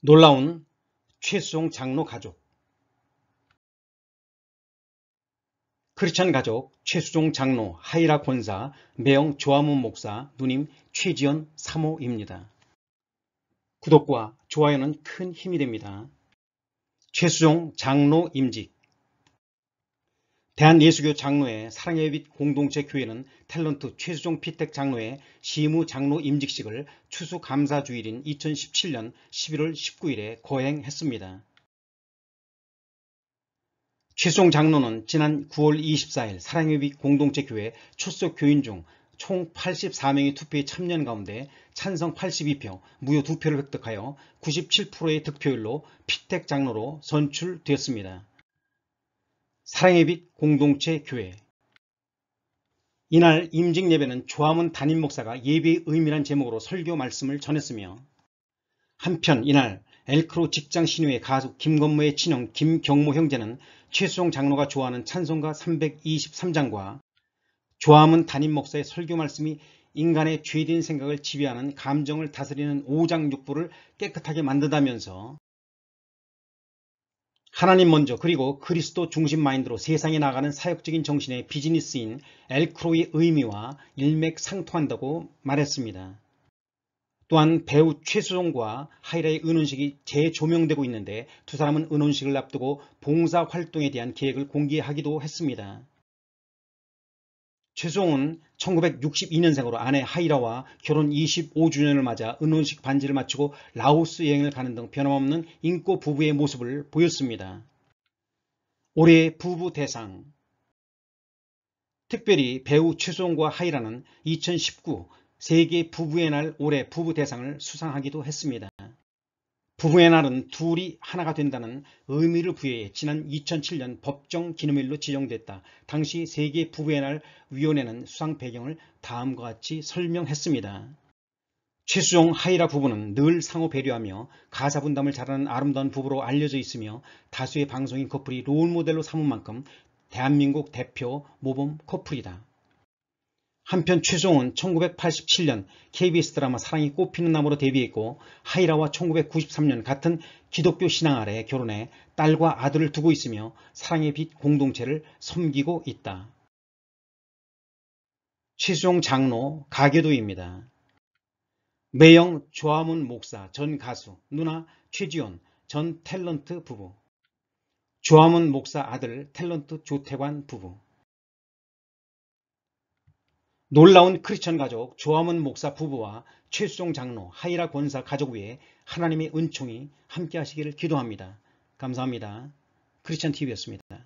놀라운 최수종 장로 가족 크리스천 가족 최수종 장로, 하이라 권사, 매형 조화문 목사, 누님 최지연 사모입니다. 구독과 좋아요는 큰 힘이 됩니다. 최수종 장로 임직 대한예수교 장로회 사랑의 빛 공동체 교회는 탤런트 최수종 피택 장로의 시무 장로 임직식을 추수감사주일인 2017년 11월 19일에 거행했습니다. 최수종 장로는 지난 9월 24일 사랑의 빛 공동체 교회 출석 교인 중 총 84명의 투표에 참여한 가운데 찬성 82표, 무효 2표를 획득하여 97%의 득표율로 피택 장로로 선출되었습니다. 사랑의 빛 공동체 교회 이날 임직예배는 조함은 담임 목사가 예배의 의미란 제목으로 설교 말씀을 전했으며 한편 이날 엘크로 직장 신우의 가수 김건모의 친형 김경모 형제는 최수종 장로가 좋아하는 찬송가 323장과 조함은 담임 목사의 설교 말씀이 인간의 죄된 생각을 지배하는 감정을 다스리는 5장 6부를 깨끗하게 만든다면서 하나님 먼저 그리고 그리스도 중심 마인드로 세상에 나가는 사역적인 정신의 비즈니스인 엘크로의 의미와 일맥상통한다고 말했습니다. 또한 배우 최수종과 하이라의 은혼식이 재조명되고 있는데 두 사람은 은혼식을 앞두고 봉사활동에 대한 계획을 공개하기도 했습니다. 최송은 1962년생으로 아내 하이라와 결혼 25주년을 맞아 은혼식 반지를 마치고 라오스 여행을 가는 등 변함없는 인꼬 부부의 모습을 보였습니다. 올해 부부 대상 특별히 배우 최송과 하이라는 2019 세계 부부의 날 올해 부부 대상을 수상하기도 했습니다. 부부의 날은 둘이 하나가 된다는 의미를 부여해 지난 2007년 법정 기념일로 지정됐다. 당시 세계 부부의 날 위원회는 수상 배경을 다음과 같이 설명했습니다. 최수종 하이라 부부는 늘 상호 배려하며 가사 분담을 잘하는 아름다운 부부로 알려져 있으며 다수의 방송인 커플이 롤모델로 삼은 만큼 대한민국 대표 모범 커플이다. 한편 최종은 1987년 KBS 드라마 사랑이 꽃피는 나무로 데뷔했고 하이라와 1993년 같은 기독교 신앙 아래 결혼해 딸과 아들을 두고 있으며 사랑의 빛 공동체를 섬기고 있다. 최종 장로 가계도입니다. 매영 조화문 목사 전 가수 누나 최지원 전 탤런트 부부 조화문 목사 아들 탤런트 조태관 부부 놀라운 크리스천 가족 조함은 목사 부부와 최수종 장로 하이라 권사 가족 위에 하나님의 은총이 함께 하시기를 기도합니다. 감사합니다. 크리스천 TV였습니다.